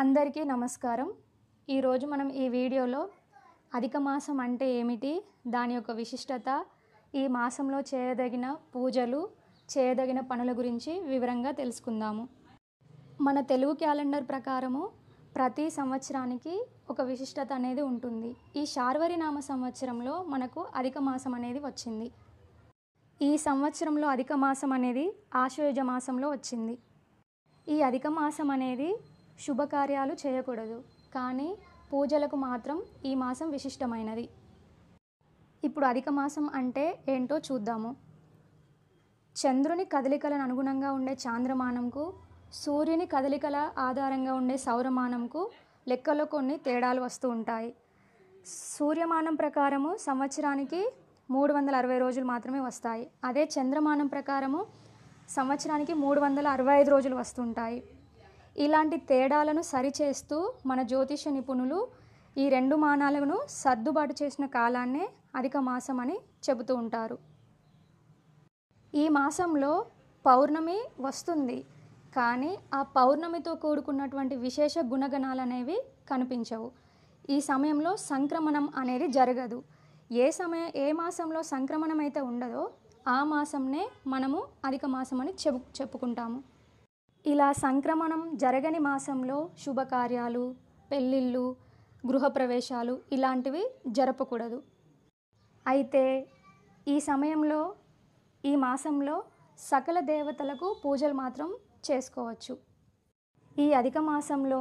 అందరికీ నమస్కారం ఈరోజు మనం ఈ వీడియోలో అధిక మాసం అంటే ఏమిటి దాని యొక్క విశిష్టత ఈ మాసంలో చేయదగిన పూజలు చేయదగిన పనుల గురించి వివరంగా తెలుసుకుందాము మన తెలుగు క్యాలెండర్ ప్రకారము ప్రతి సంవత్సరానికి ఒక విశిష్టత అనేది ఉంటుంది ఈ శార్వరి నామ సంవత్సరంలో మనకు అధిక మాసం అనేది వచ్చింది ఈ సంవత్సరంలో అధిక మాసం అనేది ఆశ్వయుజ మాసంలో వచ్చింది ఈ అధిక మాసం అనేది శుభకార్యాలు చేయకూడదు కానీ పూజలకు మాత్రం ఈ మాసం విశిష్టమైనది ఇప్పుడు అధిక మాసం అంటే ఏంటో చూద్దాము చంద్రుని కదలికలను అనుగుణంగా ఉండే చాంద్రమానంకు సూర్యుని కదలికల ఆధారంగా ఉండే సౌరమానంకు లెక్కలో కొన్ని తేడాలు వస్తూ ఉంటాయి సూర్యమానం ప్రకారము సంవత్సరానికి మూడు వందల అరవై రోజులు మాత్రమే వస్తాయి అదే చంద్రమానం ప్రకారము సంవత్సరానికి మూడు వందల అరవై ఐదు రోజులు వస్తుంటాయి ఇలాంటి తేడాలను సరిచేస్తూ మన జ్యోతిష నిపుణులు ఈ రెండు మానాలను సర్దుబాటు చేసిన కాలాన్నే అధిక మాసం అని చెబుతూ ఉంటారు ఈ మాసంలో పౌర్ణమి వస్తుంది కానీ ఆ పౌర్ణమితో కూడుకున్నటువంటి విశేష గుణగణాలు అనేవి కనిపించవు ఈ సమయంలో సంక్రమణం అనేది జరగదు ఏ సమయ ఏ మాసంలో సంక్రమణం అయితే ఉండదో ఆ మాసంనే మనము అధిక మాసం అని చెప్పు చెప్పుకుంటాము ఇలా సంక్రమణం జరగని మాసంలో శుభకార్యాలు పెళ్ళిళ్ళు గృహప్రవేశాలు ఇలాంటివి జరపకూడదు అయితే ఈ సమయంలో ఈ మాసంలో సకల దేవతలకు పూజలు మాత్రం చేసుకోవచ్చు ఈ అధిక మాసంలో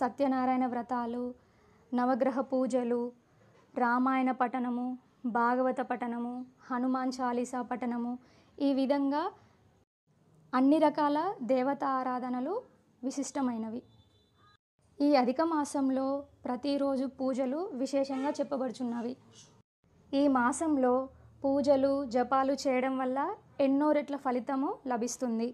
సత్యనారాయణ వ్రతాలు నవగ్రహ పూజలు రామాయణ పఠనము భాగవత పఠనము హనుమాన్ చాలీసా పఠనము ఈ విధంగా అన్ని రకాల దేవత ఆరాధనలు విశిష్టమైనవి ఈ అధిక మాసంలో ప్రతిరోజు పూజలు విశేషంగా చెప్పబడుచున్నవి ఈ మాసంలో పూజలు జపాలు చేయడం వల్ల ఎన్నో రెట్ల ఫలితము లభిస్తుంది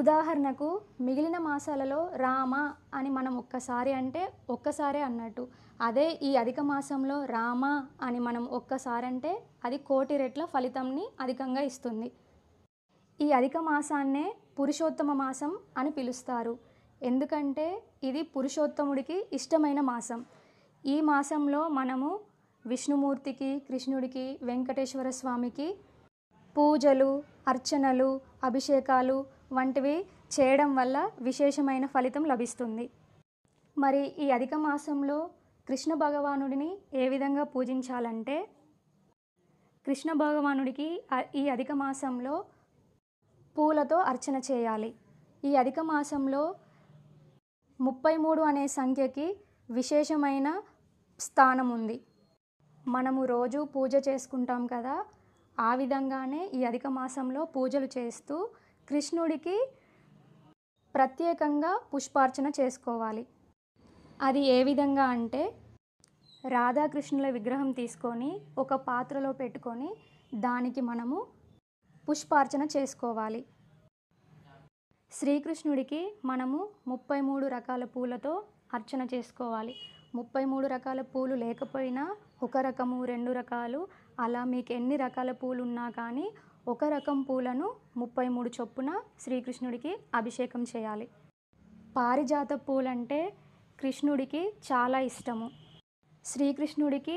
ఉదాహరణకు మిగిలిన మాసాలలో రామ అని మనం ఒక్కసారి అంటే ఒక్కసారే అన్నట్టు అదే ఈ అధిక మాసంలో రామ అని మనం ఒక్కసారి అంటే అది కోటి రెట్ల ఫలితంని అధికంగా ఇస్తుంది ఈ అధిక మాసాన్నే పురుషోత్తమ మాసం అని పిలుస్తారు ఎందుకంటే ఇది పురుషోత్తముడికి ఇష్టమైన మాసం ఈ మాసంలో మనము విష్ణుమూర్తికి కృష్ణుడికి వెంకటేశ్వర స్వామికి పూజలు అర్చనలు అభిషేకాలు వంటివి చేయడం వల్ల విశేషమైన ఫలితం లభిస్తుంది మరి ఈ అధిక మాసంలో కృష్ణ భగవానుడిని ఏ విధంగా పూజించాలంటే కృష్ణ భగవానుడికి ఈ అధిక మాసంలో పూలతో అర్చన చేయాలి ఈ అధిక మాసంలో ముప్పై మూడు అనే సంఖ్యకి విశేషమైన స్థానం ఉంది మనము రోజు పూజ చేసుకుంటాం కదా ఆ విధంగానే ఈ అధిక మాసంలో పూజలు చేస్తూ కృష్ణుడికి ప్రత్యేకంగా పుష్పార్చన చేసుకోవాలి అది ఏ విధంగా అంటే రాధాకృష్ణుల విగ్రహం తీసుకొని ఒక పాత్రలో పెట్టుకొని దానికి మనము పుష్పార్చన చేసుకోవాలి శ్రీకృష్ణుడికి మనము ముప్పై మూడు రకాల పూలతో అర్చన చేసుకోవాలి ముప్పై మూడు రకాల పూలు లేకపోయినా ఒక రకము రెండు రకాలు అలా మీకు ఎన్ని రకాల పూలు ఉన్నా కానీ ఒక రకం పూలను ముప్పై మూడు చొప్పున శ్రీకృష్ణుడికి అభిషేకం చేయాలి పారిజాత పూలంటే కృష్ణుడికి చాలా ఇష్టము శ్రీకృష్ణుడికి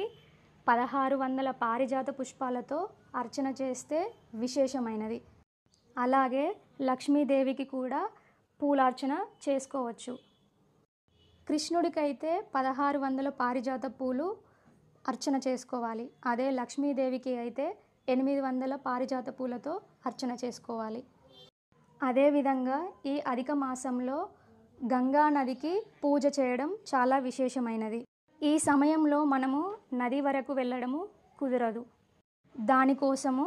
పదహారు వందల పారిజాత పుష్పాలతో అర్చన చేస్తే విశేషమైనది అలాగే లక్ష్మీదేవికి కూడా పూలార్చన చేసుకోవచ్చు కృష్ణుడికైతే పదహారు వందల పారిజాత పూలు అర్చన చేసుకోవాలి అదే లక్ష్మీదేవికి అయితే ఎనిమిది వందల పారిజాత పూలతో అర్చన చేసుకోవాలి అదేవిధంగా ఈ అధిక మాసంలో గంగా నదికి పూజ చేయడం చాలా విశేషమైనది ఈ సమయంలో మనము నది వరకు వెళ్ళడము కుదరదు దానికోసము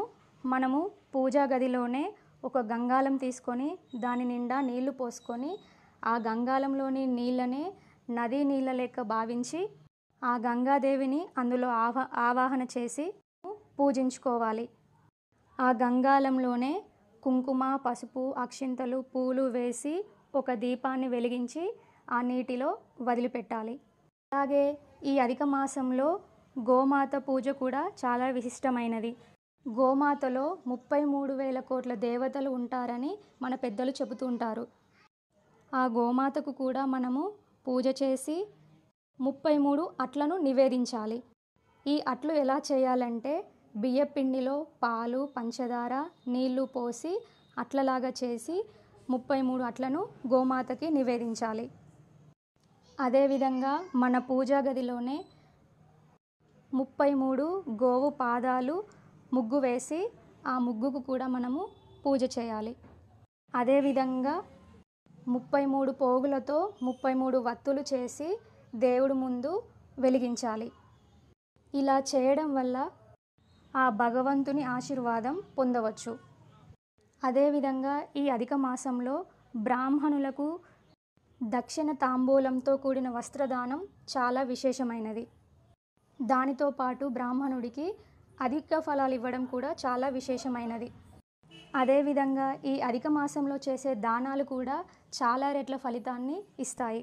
మనము పూజా గదిలోనే ఒక గంగాలం తీసుకొని దాని నిండా నీళ్లు పోసుకొని ఆ గంగాలంలోని నీళ్ళనే నదీ నీళ్ళ లెక్క భావించి ఆ గంగాదేవిని అందులో ఆవా ఆవాహన చేసి పూజించుకోవాలి ఆ గంగాలంలోనే కుంకుమ పసుపు అక్షింతలు పూలు వేసి ఒక దీపాన్ని వెలిగించి ఆ నీటిలో వదిలిపెట్టాలి అలాగే ఈ అధిక మాసంలో గోమాత పూజ కూడా చాలా విశిష్టమైనది గోమాతలో ముప్పై మూడు వేల కోట్ల దేవతలు ఉంటారని మన పెద్దలు చెబుతుంటారు ఆ గోమాతకు కూడా మనము పూజ చేసి ముప్పై మూడు అట్లను నివేదించాలి ఈ అట్లు ఎలా చేయాలంటే బియ్యపిండిలో పాలు పంచదార నీళ్లు పోసి అట్లలాగా చేసి ముప్పై మూడు అట్లను గోమాతకి నివేదించాలి అదేవిధంగా మన పూజా గదిలోనే ముప్పై మూడు గోవు పాదాలు ముగ్గు వేసి ఆ ముగ్గుకు కూడా మనము పూజ చేయాలి అదేవిధంగా ముప్పై మూడు పోగులతో ముప్పై మూడు వత్తులు చేసి దేవుడు ముందు వెలిగించాలి ఇలా చేయడం వల్ల ఆ భగవంతుని ఆశీర్వాదం పొందవచ్చు అదేవిధంగా ఈ అధిక మాసంలో బ్రాహ్మణులకు దక్షిణ తాంబూలంతో కూడిన వస్త్రదానం చాలా విశేషమైనది దానితో పాటు బ్రాహ్మణుడికి అధిక ఫలాలు ఇవ్వడం కూడా చాలా విశేషమైనది అదేవిధంగా ఈ అధిక మాసంలో చేసే దానాలు కూడా చాలా రెట్ల ఫలితాన్ని ఇస్తాయి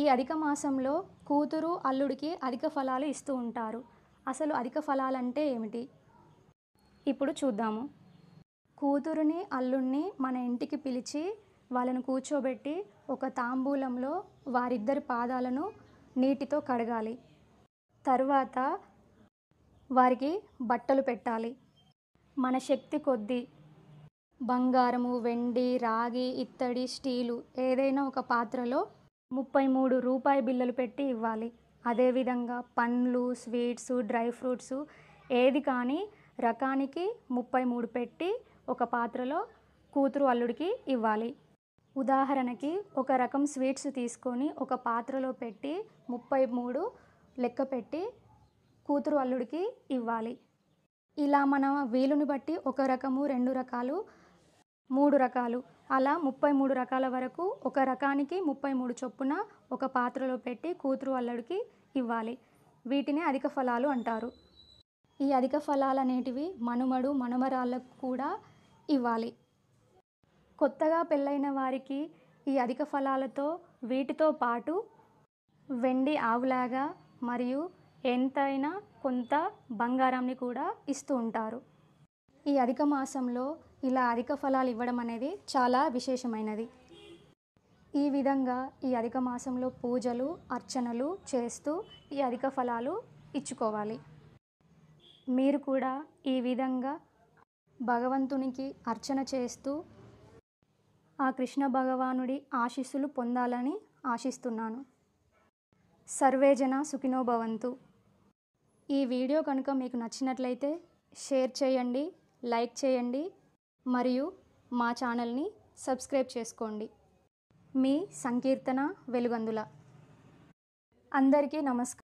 ఈ అధిక మాసంలో కూతురు అల్లుడికి అధిక ఫలాలు ఇస్తూ ఉంటారు అసలు అధిక ఫలాలంటే ఏమిటి ఇప్పుడు చూద్దాము కూతురుని అల్లుణ్ణి మన ఇంటికి పిలిచి వాళ్ళను కూర్చోబెట్టి ఒక తాంబూలంలో వారిద్దరి పాదాలను నీటితో కడగాలి తర్వాత వారికి బట్టలు పెట్టాలి మన శక్తి కొద్దీ బంగారము వెండి రాగి ఇత్తడి స్టీలు ఏదైనా ఒక పాత్రలో ముప్పై మూడు రూపాయి బిల్లలు పెట్టి ఇవ్వాలి అదేవిధంగా పండ్లు స్వీట్స్ డ్రై ఫ్రూట్స్ ఏది కానీ రకానికి ముప్పై మూడు పెట్టి ఒక పాత్రలో కూతురు అల్లుడికి ఇవ్వాలి ఉదాహరణకి ఒక రకం స్వీట్స్ తీసుకొని ఒక పాత్రలో పెట్టి ముప్పై మూడు లెక్క పెట్టి కూతురు అల్లుడికి ఇవ్వాలి ఇలా మన వీలుని బట్టి ఒక రకము రెండు రకాలు మూడు రకాలు అలా ముప్పై మూడు రకాల వరకు ఒక రకానికి ముప్పై మూడు చొప్పున ఒక పాత్రలో పెట్టి కూతురు అల్లుడికి ఇవ్వాలి వీటిని అధిక ఫలాలు అంటారు ఈ అధిక ఫలాలు అనేటివి మనుమడు మనుమరాళ్ళకు కూడా ఇవ్వాలి కొత్తగా పెళ్ళైన వారికి ఈ అధిక ఫలాలతో వీటితో పాటు వెండి ఆవులాగా మరియు ఎంతైనా కొంత బంగారాన్ని కూడా ఇస్తూ ఉంటారు ఈ అధిక మాసంలో ఇలా అధిక ఫలాలు ఇవ్వడం అనేది చాలా విశేషమైనది ఈ విధంగా ఈ అధిక మాసంలో పూజలు అర్చనలు చేస్తూ ఈ అధిక ఫలాలు ఇచ్చుకోవాలి మీరు కూడా ఈ విధంగా భగవంతునికి అర్చన చేస్తూ ఆ కృష్ణ భగవానుడి ఆశీస్సులు పొందాలని ఆశిస్తున్నాను సర్వేజన సుఖినో భవంతు ఈ వీడియో కనుక మీకు నచ్చినట్లయితే షేర్ చేయండి లైక్ చేయండి మరియు మా ఛానల్ని సబ్స్క్రైబ్ చేసుకోండి మీ సంకీర్తన వెలుగందుల అందరికీ నమస్కారం